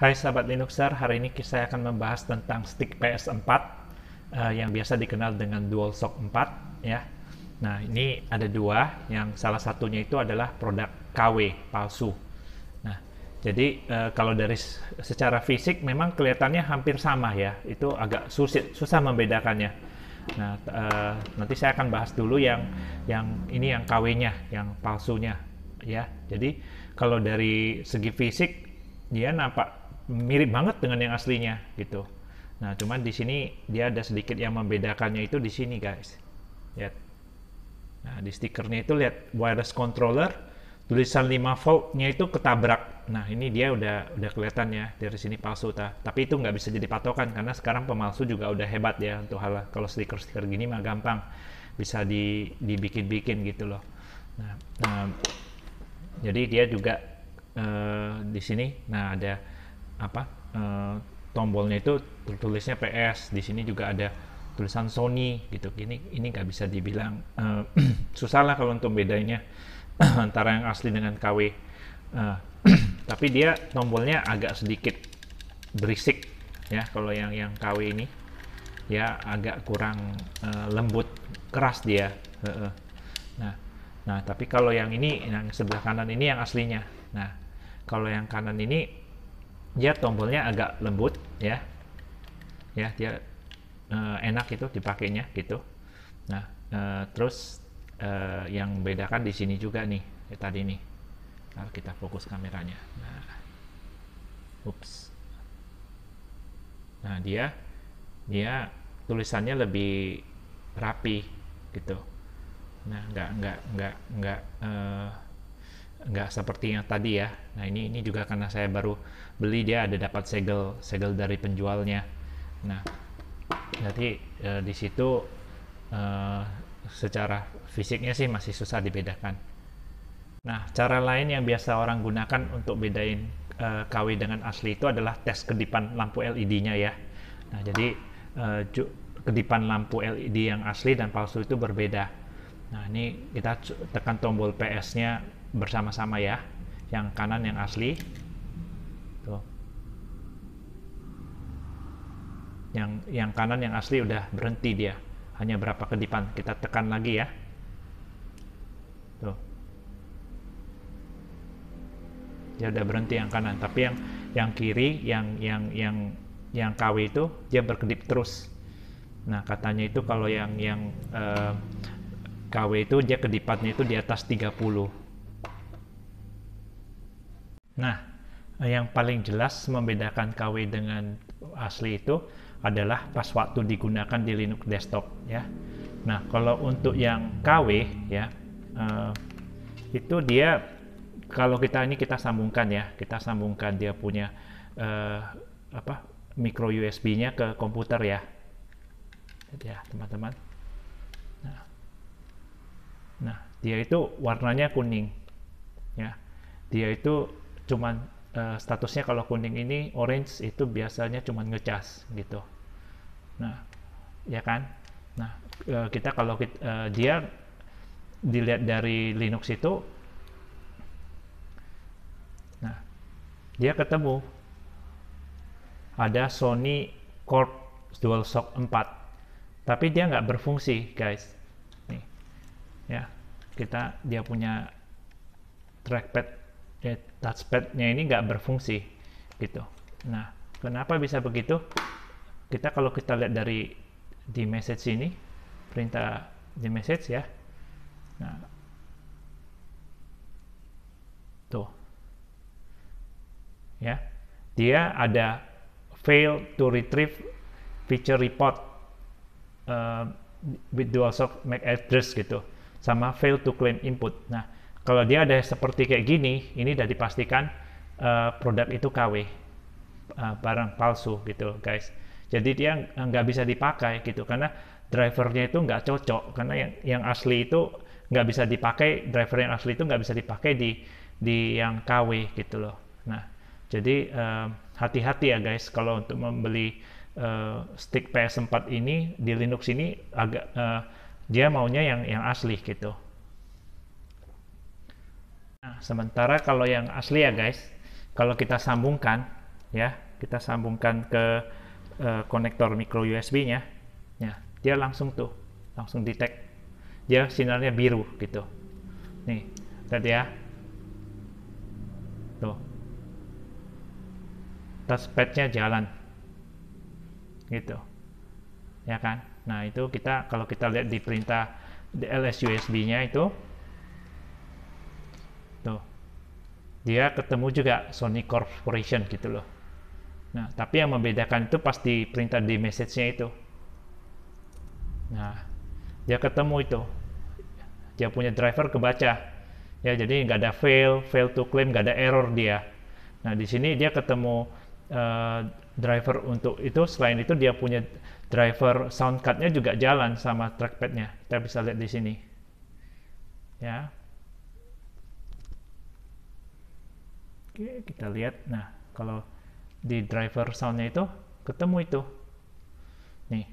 Hai sahabat Linuxer, hari ini saya akan membahas tentang stick PS4 uh, eh, yang biasa dikenal dengan DualShock 4 ya. Nah, ini ada dua, yang salah satunya itu adalah produk KW palsu. Nah, jadi uh, kalau dari secara fisik memang kelihatannya hampir sama ya, itu agak susit, susah membedakannya. Nah, uh, nanti saya akan bahas dulu yang yang ini yang KW-nya, yang palsunya ya. Jadi kalau dari segi fisik dia nampak mirip banget dengan yang aslinya gitu. Nah, cuman di sini dia ada sedikit yang membedakannya itu di sini, guys. Lihat. Nah, di stikernya itu lihat wireless controller, tulisan 5 volt-nya itu ketabrak. Nah, ini dia udah udah kelihatan ya dari sini palsu ta. Tapi itu nggak bisa jadi patokan karena sekarang pemalsu juga udah hebat ya untuk hal kalau stiker-stiker gini mah gampang bisa di dibikin-bikin gitu loh. Nah, nah, jadi dia juga uh, di sini nah ada apa e, tombolnya itu tertulisnya PS di sini juga ada tulisan Sony gitu ini ini nggak bisa dibilang e, susah lah kalau untuk bedanya antara yang asli dengan KW e, eh, tapi dia tombolnya agak sedikit berisik ya kalau yang yang KW ini ya agak kurang e, lembut keras dia e, e. nah nah tapi kalau yang ini yang sebelah kanan ini yang aslinya nah kalau yang kanan ini dia tombolnya agak lembut ya ya dia uh, enak itu dipakainya gitu nah uh, terus uh, yang bedakan di sini juga nih ya, tadi nih kalau nah, kita fokus kameranya nah ups nah dia dia tulisannya lebih rapi gitu nah nggak nggak nggak nggak uh, nggak seperti yang tadi ya. Nah ini ini juga karena saya baru beli dia ada dapat segel segel dari penjualnya. Nah jadi e, di situ e, secara fisiknya sih masih susah dibedakan. Nah cara lain yang biasa orang gunakan untuk bedain e, eh, KW dengan asli itu adalah tes kedipan lampu LED-nya ya. Nah jadi e, kedipan lampu LED yang asli dan palsu itu berbeda. Nah ini kita tekan tombol PS-nya bersama-sama ya yang kanan yang asli tuh yang yang kanan yang asli udah berhenti dia hanya berapa kedipan kita tekan lagi ya tuh dia udah berhenti yang kanan tapi yang yang kiri yang yang yang yang KW itu dia berkedip terus nah katanya itu kalau yang yang eh, KW itu dia kedipatnya itu di atas 30 Nah, yang paling jelas membedakan KW dengan asli itu adalah pas waktu digunakan di Linux desktop ya. Nah, kalau untuk yang KW ya uh, itu dia kalau kita ini kita sambungkan ya, kita sambungkan dia punya uh, apa micro USB-nya ke komputer ya. Ya, teman-teman. Nah. nah, dia itu warnanya kuning ya. Dia itu cuman uh, statusnya kalau kuning ini orange itu biasanya cuman ngecas gitu nah ya kan nah eh, kita kalau kita, uh, eh, dia dilihat dari Linux itu nah dia ketemu ada Sony Corp DualShock 4 tapi dia nggak berfungsi guys nih ya kita dia punya trackpad touchpadnya ini nggak berfungsi gitu nah kenapa bisa begitu kita kalau kita lihat dari di message ini perintah di message ya nah tuh ya dia ada fail to retrieve feature report uh, with dual MAC address gitu sama fail to claim input nah kalau dia ada seperti kayak gini, ini sudah dipastikan uh, produk itu KW, uh, eh, barang palsu gitu guys. Jadi dia nggak bisa dipakai gitu karena drivernya itu nggak cocok karena yang yang asli itu nggak bisa dipakai driver yang asli itu nggak bisa dipakai di di yang KW gitu loh. Nah jadi eh, hati-hati uh, ya guys kalau untuk membeli uh, stick PS4 ini di Linux ini agak uh, dia maunya yang yang asli gitu sementara kalau yang asli ya guys, kalau kita sambungkan ya, kita sambungkan ke uh, konektor micro USB-nya, ya, dia langsung tuh, langsung detect. Dia sinarnya biru gitu. Nih, tadi ya. Tuh. Touchpad-nya jalan. Gitu. Ya kan? Nah, itu kita kalau kita lihat di perintah di LS usb nya itu Tuh. Gitu. Dia ketemu juga Sony Corporation gitu loh. Nah, tapi yang membedakan itu pasti di perintah di message-nya itu. Nah, dia ketemu itu. Dia punya driver kebaca. Ya, jadi nggak ada fail, fail to claim, nggak ada error dia. Nah, di sini dia ketemu uh, driver untuk itu. Selain itu, dia punya driver sound card-nya juga jalan sama trackpad-nya. Kita bisa lihat di sini. Ya, Oke, kita lihat. Nah, kalau di driver soundnya itu ketemu itu. Nih,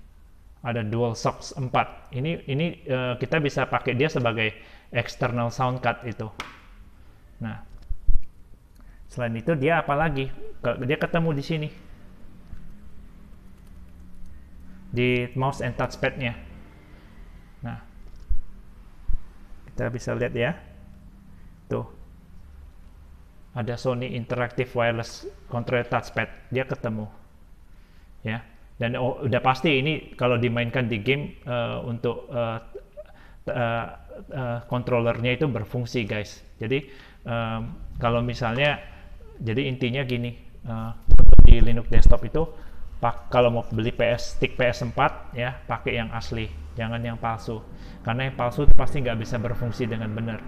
ada dual socks 4. Ini ini uh, kita bisa pakai dia sebagai external sound card itu. Nah, selain itu dia apa lagi? Dia ketemu di sini. Di mouse and touchpad-nya. Nah, kita bisa lihat ya. Tuh, ada Sony Interactive Wireless Control Touchpad dia ketemu ya dan oh, udah pasti ini kalau dimainkan di game uh, untuk uh, uh, uh, itu berfungsi guys jadi um, kalau misalnya jadi intinya gini uh, di Linux desktop itu pak kalau mau beli PS stick PS4 ya pakai yang asli jangan yang palsu karena yang palsu pasti nggak bisa berfungsi dengan benar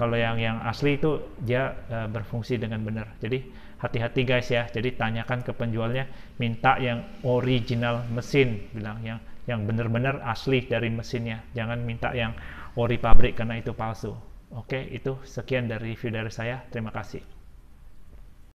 kalau yang yang asli itu dia uh, berfungsi dengan benar jadi hati-hati guys ya jadi tanyakan ke penjualnya minta yang original mesin bilang yang yang benar-benar asli dari mesinnya jangan minta yang ori pabrik karena itu palsu oke itu sekian dari video dari saya terima kasih